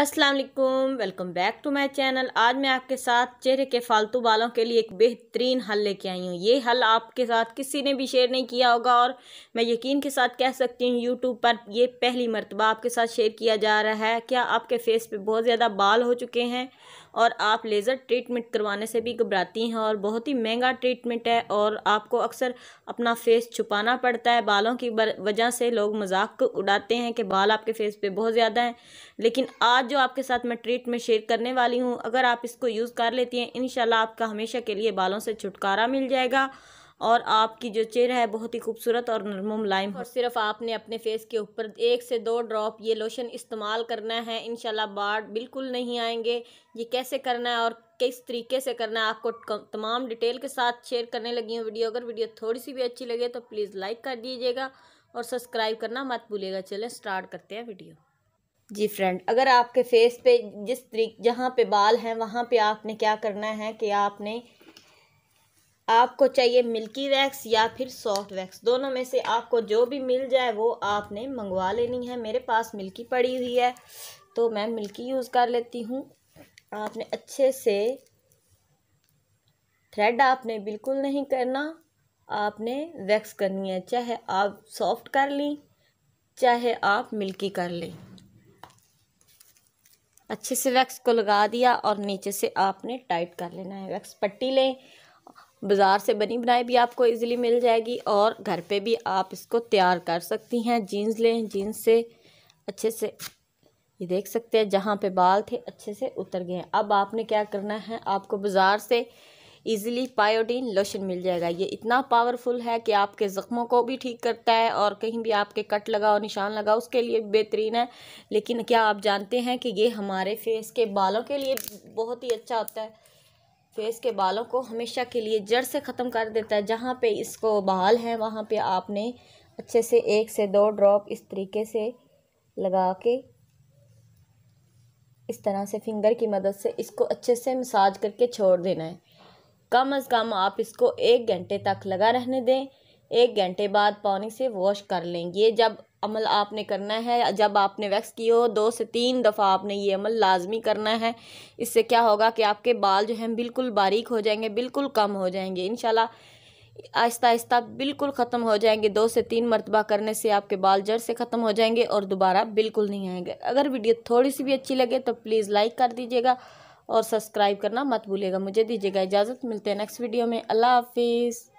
अस्सलाम वालेकुम welcome back to my channel आज मैं आपके साथ चेहरे के फालतू बालों के लिए एक बेहतरीन हल लेके आई हूँ ये हल आपके साथ किसी ने भी शेयर नहीं किया होगा और मैं यकीन के साथ कह सकती हूँ यूट्यूब पर ये पहली मरतबा आपके साथ शेयर किया जा रहा है क्या आपके फेस पे बहुत ज़्यादा बाल हो चुके हैं और आप लेज़र ट्रीटमेंट करवाने से भी घबराती हैं और बहुत ही महंगा ट्रीटमेंट है और आपको अक्सर अपना फेस छुपाना पड़ता है बालों की वजह से लोग मजाक उड़ाते हैं कि बाल आपके फेस पर बहुत ज़्यादा हैं लेकिन आज जो आपके साथ मैं ट्रीट में शेयर करने वाली हूँ अगर आप इसको यूज़ कर लेती हैं इन आपका हमेशा के लिए बालों से छुटकारा मिल जाएगा और आपकी जो चेहरा है बहुत ही खूबसूरत और नरम लाइम और सिर्फ आपने अपने फेस के ऊपर एक से दो ड्रॉप ये लोशन इस्तेमाल करना है इनशाला बाढ़ बिल्कुल नहीं आएंगे ये कैसे करना है और किस तरीके से करना है आपको तमाम डिटेल के साथ शेयर करने लगी हूँ वीडियो अगर वीडियो थोड़ी सी भी अच्छी लगे तो प्लीज़ लाइक कर दीजिएगा और सब्सक्राइब करना मत भूलिएगा चलें स्टार्ट करते हैं वीडियो जी फ्रेंड अगर आपके फेस पे जिस तरीक जहाँ पे बाल हैं वहाँ पे आपने क्या करना है कि आपने आपको चाहिए मिल्की वैक्स या फिर सॉफ्ट वैक्स दोनों में से आपको जो भी मिल जाए वो आपने मंगवा लेनी है मेरे पास मिल्की पड़ी हुई है तो मैं मिल्की यूज़ कर लेती हूँ आपने अच्छे से थ्रेड आपने बिल्कुल नहीं करना आपने वैक्स करनी है चाहे आप सॉफ्ट कर लें चाहे आप मिल्की कर लें अच्छे से वैक्स को लगा दिया और नीचे से आपने टाइट कर लेना है वैक्स पट्टी लें बाज़ार से बनी बनाई भी आपको इजीली मिल जाएगी और घर पे भी आप इसको तैयार कर सकती हैं जीन्स लें जीन्स से अच्छे से ये देख सकते हैं जहाँ पे बाल थे अच्छे से उतर गए अब आपने क्या करना है आपको बाज़ार से ईजिली पायोडीन लोशन मिल जाएगा ये इतना पावरफुल है कि आपके ज़ख्मों को भी ठीक करता है और कहीं भी आपके कट लगाओ निशान लगाओ उसके लिए बेहतरीन है लेकिन क्या आप जानते हैं कि ये हमारे फेस के बालों के लिए बहुत ही अच्छा होता है फेस के बालों को हमेशा के लिए जड़ से ख़त्म कर देता है जहाँ पर इसको बाल हैं वहाँ पर आपने अच्छे से एक से दो ड्रॉप इस तरीके से लगा के इस तरह से फिंगर की मदद से इसको अच्छे से मसाज करके छोड़ देना है कम अज़ कम आप इसको एक घंटे तक लगा रहने दें एक घंटे बाद पानी से वॉश कर लें ये जब अमल आपने करना है जब आपने वैक्स की हो दो से तीन दफ़ा आपने ये अमल लाजमी करना है इससे क्या होगा कि आपके बाल जो हैं बिल्कुल बारीक हो जाएंगे बिल्कुल कम हो जाएंगे इन आहिस्ता आहिस्ता बिल्कुल ख़त्म हो जाएंगे दो से तीन मरतबा करने से आपके बाल जड़ से ख़त्म हो जाएंगे और दोबारा बिल्कुल नहीं आएंगे अगर वीडियो थोड़ी सी भी अच्छी लगे तो प्लीज़ लाइक कर दीजिएगा और सब्सक्राइब करना मत भूलेगा मुझे दीजिएगा इजाज़त मिलते हैं नेक्स्ट वीडियो में अल्लाह हाफिज़